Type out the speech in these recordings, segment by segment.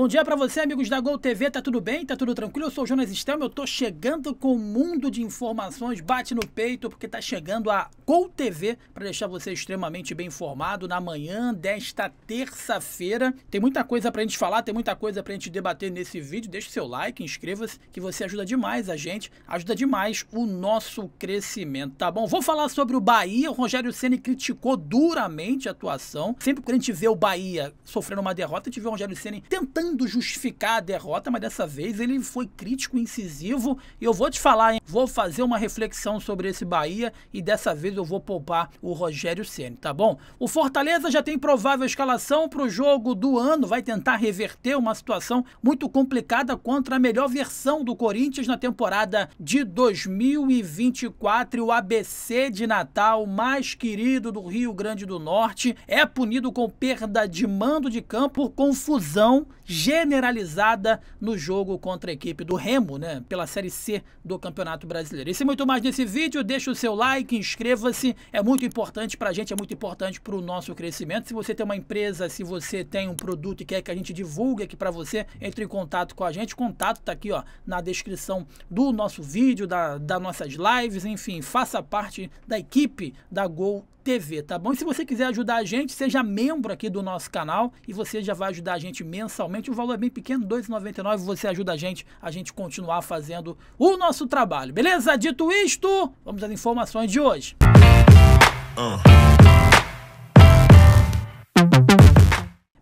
Bom dia para você, amigos da Gol TV. Tá tudo bem? Tá tudo tranquilo? Eu sou o Jonas Stelma. Eu tô chegando com um mundo de informações, bate no peito, porque tá chegando a Gol TV para deixar você extremamente bem informado na manhã desta terça-feira. Tem muita coisa pra gente falar, tem muita coisa pra gente debater nesse vídeo. Deixe seu like, inscreva-se, que você ajuda demais a gente, ajuda demais o nosso crescimento, tá bom? Vou falar sobre o Bahia. O Rogério Ceni criticou duramente a atuação. Sempre que a gente vê o Bahia sofrendo uma derrota, a gente vê o Rogério Ceni tentando tentando justificar a derrota, mas dessa vez ele foi crítico, incisivo. E eu vou te falar, hein? Vou fazer uma reflexão sobre esse Bahia e dessa vez eu vou poupar o Rogério Ceni, tá bom? O Fortaleza já tem provável escalação para o jogo do ano, vai tentar reverter uma situação muito complicada contra a melhor versão do Corinthians na temporada de 2024. O ABC de Natal, mais querido do Rio Grande do Norte, é punido com perda de mando de campo por confusão generalizada no jogo contra a equipe do Remo, né? Pela Série C do Campeonato Brasileiro. Isso e muito mais nesse vídeo. Deixa o seu like, inscreva-se. É muito importante para a gente, é muito importante para o nosso crescimento. Se você tem uma empresa, se você tem um produto e quer que a gente divulgue aqui para você, entre em contato com a gente. O contato está aqui ó, na descrição do nosso vídeo, da, das nossas lives, enfim. Faça parte da equipe da Gol TV, tá bom? E se você quiser ajudar a gente, seja membro aqui do nosso canal e você já vai ajudar a gente mensalmente realmente o valor é bem pequeno, 2,99. Você ajuda a gente a gente continuar fazendo o nosso trabalho. Beleza? Dito isto, vamos às informações de hoje.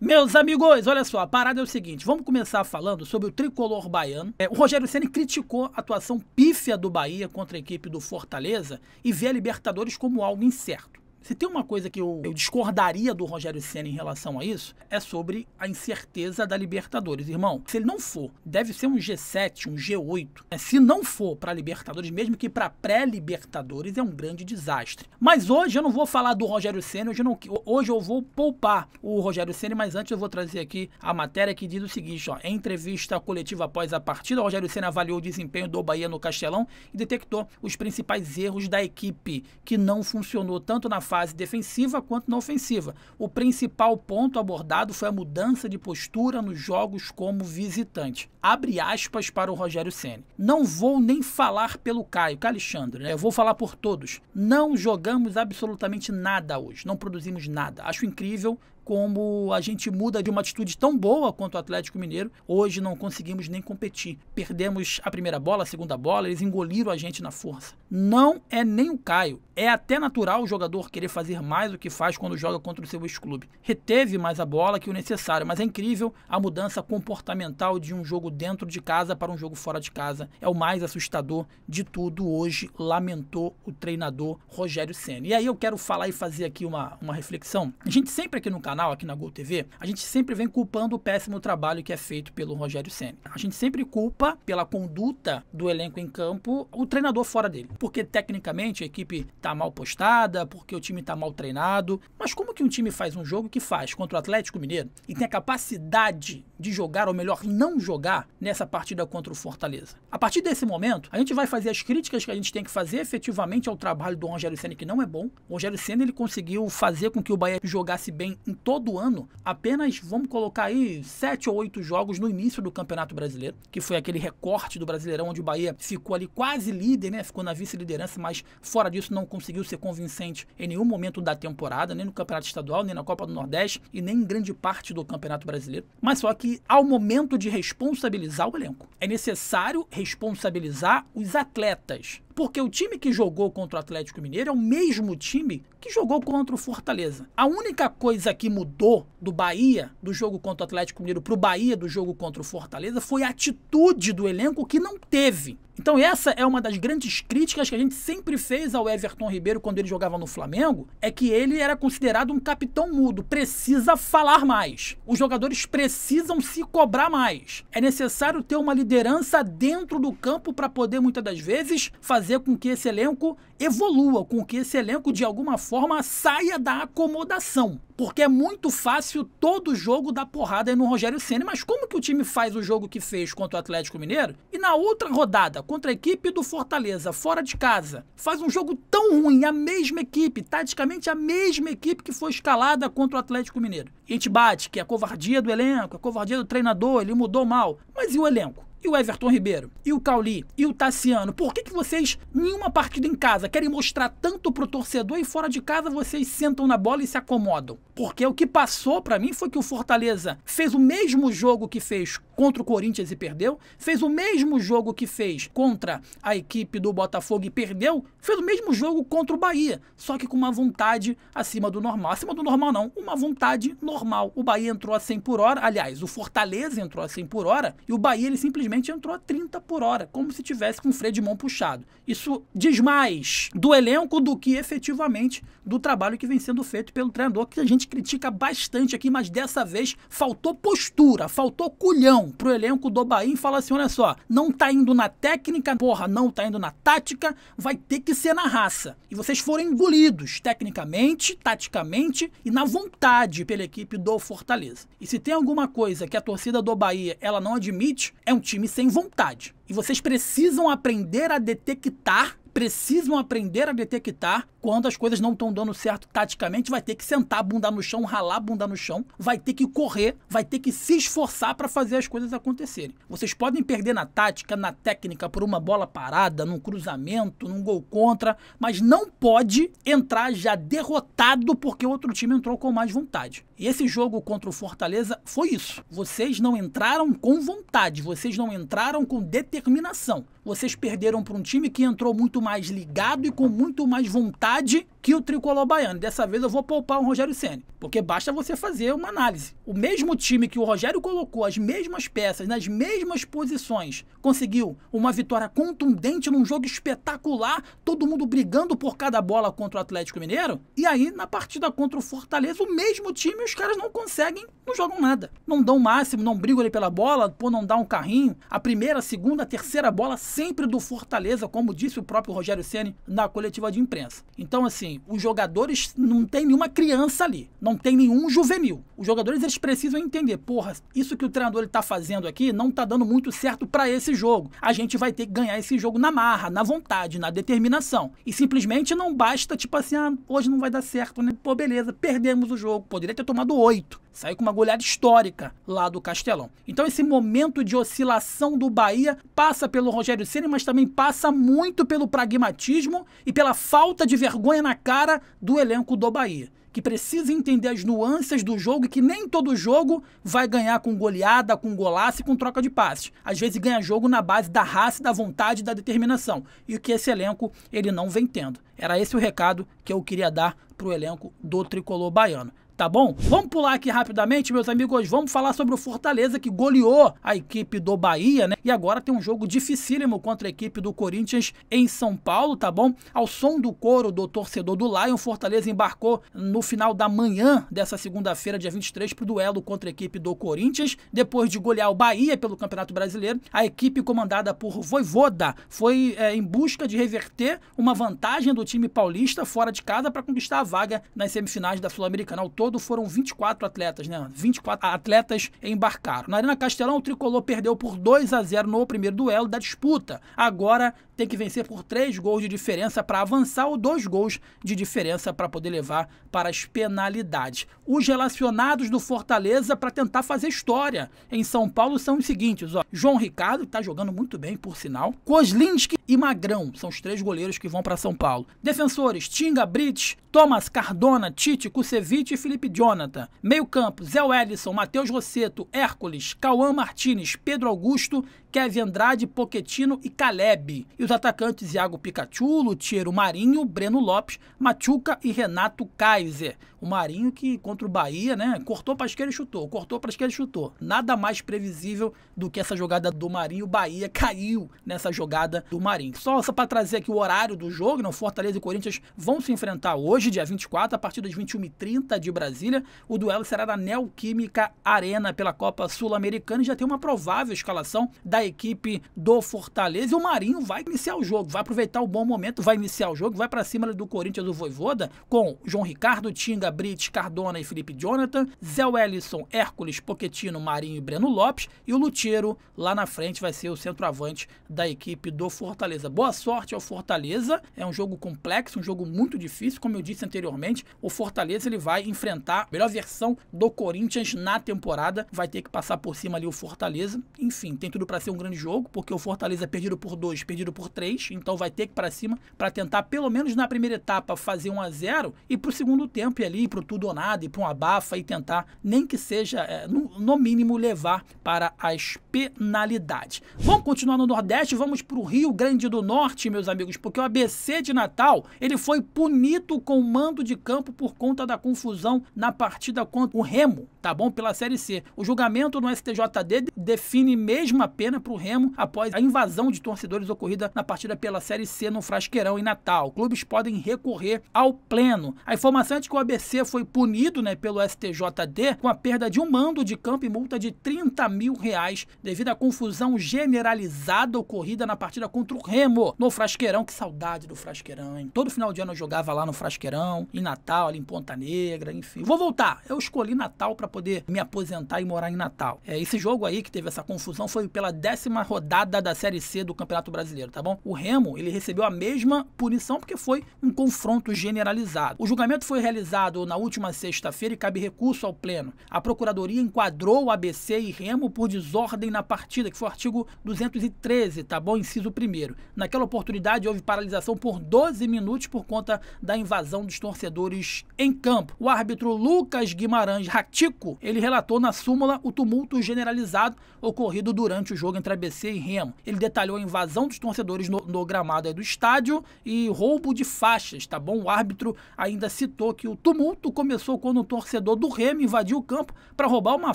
Meus amigos, olha só, a parada é o seguinte, vamos começar falando sobre o tricolor baiano. É, o Rogério Ceni criticou a atuação pífia do Bahia contra a equipe do Fortaleza e vê a Libertadores como algo incerto. Se tem uma coisa que eu, eu discordaria do Rogério Senna em relação a isso, é sobre a incerteza da Libertadores. Irmão, se ele não for, deve ser um G7, um G8. Né? Se não for para Libertadores, mesmo que para pré-Libertadores, é um grande desastre. Mas hoje eu não vou falar do Rogério Senna, hoje eu, não, hoje eu vou poupar o Rogério Senna, mas antes eu vou trazer aqui a matéria que diz o seguinte: ó, em entrevista coletiva após a partida, o Rogério Senna avaliou o desempenho do Bahia no Castelão e detectou os principais erros da equipe, que não funcionou tanto na fase defensiva quanto na ofensiva. O principal ponto abordado foi a mudança de postura nos jogos como visitante. Abre aspas para o Rogério Ceni. Não vou nem falar pelo Caio, que é Alexandre, né? Eu vou falar por todos. Não jogamos absolutamente nada hoje, não produzimos nada. Acho incrível, como a gente muda de uma atitude tão boa quanto o Atlético Mineiro. Hoje não conseguimos nem competir. Perdemos a primeira bola, a segunda bola, eles engoliram a gente na força. Não é nem o Caio. É até natural o jogador querer fazer mais do que faz quando joga contra o seu ex-clube. Reteve mais a bola que o necessário, mas é incrível a mudança comportamental de um jogo dentro de casa para um jogo fora de casa. É o mais assustador de tudo hoje, lamentou o treinador Rogério Senna. E aí eu quero falar e fazer aqui uma, uma reflexão. A gente sempre aqui no canal canal, aqui na Gol TV, a gente sempre vem culpando o péssimo trabalho que é feito pelo Rogério Senna. A gente sempre culpa pela conduta do elenco em campo o treinador fora dele. Porque tecnicamente a equipe tá mal postada, porque o time tá mal treinado. Mas como que um time faz um jogo que faz contra o Atlético Mineiro e tem a capacidade de jogar, ou melhor, não jogar, nessa partida contra o Fortaleza? A partir desse momento, a gente vai fazer as críticas que a gente tem que fazer efetivamente ao trabalho do Rogério Senna, que não é bom. O Rogério Senna ele conseguiu fazer com que o Bahia jogasse bem em todo ano, apenas vamos colocar aí sete ou oito jogos no início do Campeonato Brasileiro, que foi aquele recorte do Brasileirão onde o Bahia ficou ali quase líder, né? Ficou na vice-liderança, mas fora disso não conseguiu ser convincente em nenhum momento da temporada, nem no Campeonato Estadual, nem na Copa do Nordeste e nem em grande parte do Campeonato Brasileiro. Mas só que ao momento de responsabilizar o elenco, é necessário responsabilizar os atletas porque o time que jogou contra o Atlético Mineiro é o mesmo time que jogou contra o Fortaleza. A única coisa que mudou do Bahia, do jogo contra o Atlético Mineiro, para o Bahia do jogo contra o Fortaleza, foi a atitude do elenco que não teve. Então essa é uma das grandes críticas que a gente sempre fez ao Everton Ribeiro quando ele jogava no Flamengo, é que ele era considerado um capitão mudo, precisa falar mais. Os jogadores precisam se cobrar mais. É necessário ter uma liderança dentro do campo para poder muitas das vezes fazer com que esse elenco evolua, com que esse elenco de alguma forma saia da acomodação. Porque é muito fácil todo jogo dar porrada aí no Rogério Senna. Mas como que o time faz o jogo que fez contra o Atlético Mineiro? E na outra rodada, contra a equipe do Fortaleza, fora de casa, faz um jogo tão ruim, a mesma equipe, taticamente a mesma equipe que foi escalada contra o Atlético Mineiro. E a gente bate que é a covardia do elenco, a é covardia do treinador, ele mudou mal. Mas e o elenco? E o Everton Ribeiro? E o Cauli? E o Tassiano? Por que, que vocês, nenhuma partida em casa, querem mostrar tanto pro torcedor e fora de casa vocês sentam na bola e se acomodam? Porque o que passou para mim foi que o Fortaleza fez o mesmo jogo que fez contra o Corinthians e perdeu, fez o mesmo jogo que fez contra a equipe do Botafogo e perdeu, fez o mesmo jogo contra o Bahia, só que com uma vontade acima do normal. Acima do normal não, uma vontade normal. O Bahia entrou a 100 por hora, aliás, o Fortaleza entrou a 100 por hora e o Bahia ele simplesmente entrou a 30 por hora, como se tivesse com o freio de mão puxado. Isso diz mais do elenco do que efetivamente do trabalho que vem sendo feito pelo treinador, que a gente critica bastante aqui, mas dessa vez faltou postura, faltou culhão pro elenco do Bahia e falam assim: olha só, não tá indo na técnica, porra, não tá indo na tática, vai ter que ser na raça. E vocês foram engolidos tecnicamente, taticamente e na vontade pela equipe do Fortaleza. E se tem alguma coisa que a torcida do Bahia ela não admite, é um time sem vontade. E vocês precisam aprender a detectar precisam aprender a detectar quando as coisas não estão dando certo taticamente, vai ter que sentar a bunda no chão, ralar a bunda no chão, vai ter que correr, vai ter que se esforçar para fazer as coisas acontecerem. Vocês podem perder na tática, na técnica, por uma bola parada, num cruzamento, num gol contra, mas não pode entrar já derrotado porque o outro time entrou com mais vontade. E esse jogo contra o Fortaleza foi isso. Vocês não entraram com vontade, vocês não entraram com determinação. Vocês perderam para um time que entrou muito mais ligado e com muito mais vontade messaggi que o tricolor baiano. Dessa vez eu vou poupar o Rogério Ceni, porque basta você fazer uma análise. O mesmo time que o Rogério colocou as mesmas peças nas mesmas posições conseguiu uma vitória contundente num jogo espetacular, todo mundo brigando por cada bola contra o Atlético Mineiro. E aí na partida contra o Fortaleza o mesmo time os caras não conseguem, não jogam nada, não dão o máximo, não brigam ali pela bola, pô, não dá um carrinho. A primeira, a segunda, a terceira bola sempre do Fortaleza, como disse o próprio Rogério Ceni na coletiva de imprensa. Então assim os jogadores não tem nenhuma criança ali, não tem nenhum juvenil. Os jogadores eles precisam entender, porra, isso que o treinador está fazendo aqui não está dando muito certo para esse jogo. A gente vai ter que ganhar esse jogo na marra, na vontade, na determinação. E simplesmente não basta, tipo assim, ah, hoje não vai dar certo, né? Pô, beleza, perdemos o jogo. Poderia ter tomado oito. Saiu com uma goleada histórica lá do Castelão. Então esse momento de oscilação do Bahia passa pelo Rogério Ceni, mas também passa muito pelo pragmatismo e pela falta de vergonha na cara do elenco do Bahia que precisa entender as nuances do jogo e que nem todo jogo vai ganhar com goleada, com golaço e com troca de passes. Às vezes ganha jogo na base da raça, da vontade, da determinação. E o que esse elenco ele não vem tendo. Era esse o recado que eu queria dar para o elenco do tricolor baiano tá bom? Vamos pular aqui rapidamente, meus amigos, vamos falar sobre o Fortaleza que goleou a equipe do Bahia, né? E agora tem um jogo dificílimo contra a equipe do Corinthians em São Paulo, tá bom? Ao som do coro do torcedor do Lion, Fortaleza embarcou no final da manhã dessa segunda-feira, dia 23, para o duelo contra a equipe do Corinthians. Depois de golear o Bahia pelo Campeonato Brasileiro, a equipe comandada por Voivoda foi é, em busca de reverter uma vantagem do time paulista fora de casa para conquistar a vaga nas semifinais da Sul-Americana. Ao todo, todo foram 24 atletas, né? 24 atletas embarcaram. Na Arena Castelão, o tricolor perdeu por 2 a 0 no primeiro duelo da disputa. Agora tem que vencer por 3 gols de diferença para avançar ou 2 gols de diferença para poder levar para as penalidades. Os relacionados do Fortaleza para tentar fazer história em São Paulo são os seguintes: ó. João Ricardo, que está jogando muito bem, por sinal. Kozlinski e Magrão são os três goleiros que vão para São Paulo. Defensores: Tinga Brits, Thomas Cardona, Tite, Kusevich e Felipe. Felipe Jonathan. Meio campo, Zé Wellison, Matheus Rosseto, Hércules, Cauã Martinez, Pedro Augusto Kevin Andrade, Poquetino e Caleb. E os atacantes Iago Pikachu, Lutiero Marinho, Breno Lopes, Machuca e Renato Kaiser. O Marinho que contra o Bahia, né, cortou para esquerda e chutou, cortou para esquerda e chutou. Nada mais previsível do que essa jogada do Marinho. O Bahia caiu nessa jogada do Marinho. Só, só para trazer aqui o horário do jogo, não? Fortaleza e Corinthians vão se enfrentar hoje, dia 24, a partir das 21h30 de Brasília. O duelo será na Neoquímica Arena pela Copa Sul-Americana e já tem uma provável escalação da da equipe do Fortaleza. E o Marinho vai iniciar o jogo, vai aproveitar o bom momento, vai iniciar o jogo, vai para cima do Corinthians do Voivoda com João Ricardo, Tinga, Brits, Cardona e Felipe Jonathan, Zé Wellison, Hércules, Poquetino, Marinho e Breno Lopes e o Lutiero lá na frente vai ser o centroavante da equipe do Fortaleza. Boa sorte ao Fortaleza, é um jogo complexo, um jogo muito difícil, como eu disse anteriormente, o Fortaleza ele vai enfrentar a melhor versão do Corinthians na temporada, vai ter que passar por cima ali o Fortaleza, enfim, tem tudo para ser ser um grande jogo, porque o Fortaleza é perdido por dois, perdido por três, então vai ter que ir para cima para tentar, pelo menos na primeira etapa, fazer um a zero e para o segundo tempo ir ali, para tudo ou nada, e para um abafa e tentar, nem que seja, é, no, no, mínimo, levar para as penalidades. Vamos continuar no Nordeste, vamos para o Rio Grande do Norte, meus amigos, porque o ABC de Natal ele foi punido com o mando de campo por conta da confusão na partida contra o Remo, tá bom? Pela Série C. O julgamento no STJD define mesmo a pena Argentina para o Remo após a invasão de torcedores ocorrida na partida pela Série C no Frasqueirão em Natal. Clubes podem recorrer ao pleno. A informação é de que o ABC foi punido né, pelo STJD com a perda de um mando de campo e multa de 30 mil reais devido à confusão generalizada ocorrida na partida contra o Remo no Frasqueirão. Que saudade do Frasqueirão, hein? Todo final de ano eu jogava lá no Frasqueirão, em Natal, ali em Ponta Negra, enfim. Vou voltar. Eu escolhi Natal para poder me aposentar e morar em Natal. É, esse jogo aí que teve essa confusão foi pela décima rodada da Série C do Campeonato Brasileiro, tá bom? O Remo, ele recebeu a mesma punição porque foi um confronto generalizado. O julgamento foi realizado na última sexta-feira e cabe recurso ao Pleno. A Procuradoria enquadrou o ABC e Remo por desordem na partida, que foi o artigo 213, tá bom? Inciso 1. Naquela oportunidade, houve paralisação por 12 minutos por conta da invasão dos torcedores em campo. O árbitro Lucas Guimarães Ratico, ele relatou na súmula o tumulto generalizado ocorrido durante o jogo entre ABC e remo. Ele detalhou a invasão dos torcedores no, no gramado do estádio e roubo de faixas, tá bom? O árbitro ainda citou que o tumulto começou quando o torcedor do Remo invadiu o campo para roubar uma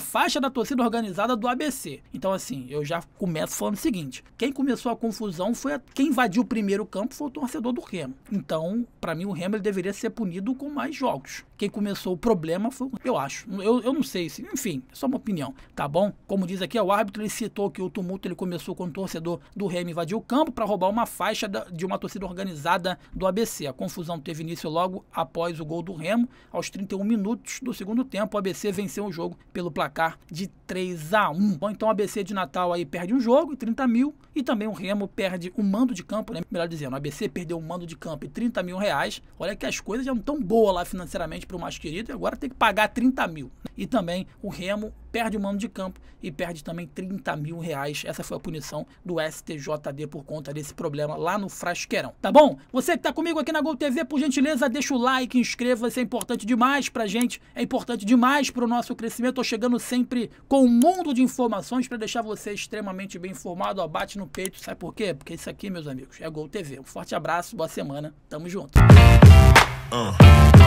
faixa da torcida organizada do ABC. Então, assim, eu já começo falando o seguinte: quem começou a confusão foi a, quem invadiu o primeiro campo foi o torcedor do Remo. Então, para mim, o Remo deveria ser punido com mais jogos. Quem começou o problema foi, eu acho. Eu, eu não sei se, enfim, é só uma opinião, tá bom? Como diz aqui, o árbitro ele citou que o tumulto ele começou quando o torcedor do Remo invadiu o campo para roubar uma faixa da, de uma torcida organizada do ABC. A confusão teve início logo após o gol do Remo, aos 31 minutos do segundo tempo. O ABC venceu o jogo pelo placar de 3 a 1 Bom, então o ABC de Natal aí perde um jogo, 30 mil, e também o Remo perde um mando de campo, né? Melhor dizendo, o ABC perdeu um mando de campo e 30 mil reais. Olha que as coisas já não estão boas lá financeiramente para o mais querido, e agora tem que pagar 30 mil. Né? E também o Remo perde o mando de campo e perde também 30 mil reais. Essa foi a punição do STJD por conta desse problema lá no Frasqueirão. Tá bom? Você que está comigo aqui na Gol TV, por gentileza, deixa o like, inscreva-se, é importante demais pra gente, é importante demais pro nosso crescimento. tô chegando sempre com um mundo de informações para deixar você extremamente bem informado. Ó, bate no peito, sabe por quê? Porque isso aqui, meus amigos, é Gol TV. Um forte abraço, boa semana, tamo junto. Uh.